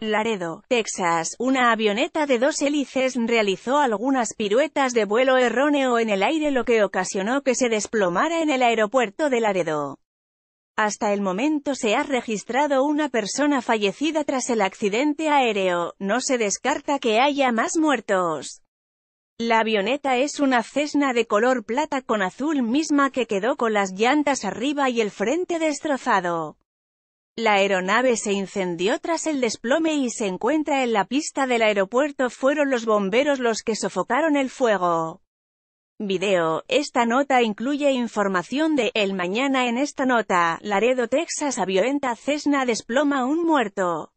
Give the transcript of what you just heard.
Laredo, Texas, una avioneta de dos hélices realizó algunas piruetas de vuelo erróneo en el aire lo que ocasionó que se desplomara en el aeropuerto de Laredo. Hasta el momento se ha registrado una persona fallecida tras el accidente aéreo, no se descarta que haya más muertos. La avioneta es una Cessna de color plata con azul misma que quedó con las llantas arriba y el frente destrozado. La aeronave se incendió tras el desplome y se encuentra en la pista del aeropuerto. Fueron los bomberos los que sofocaron el fuego. Video, esta nota incluye información de El Mañana en esta nota, Laredo, Texas, violenta Cessna desploma un muerto.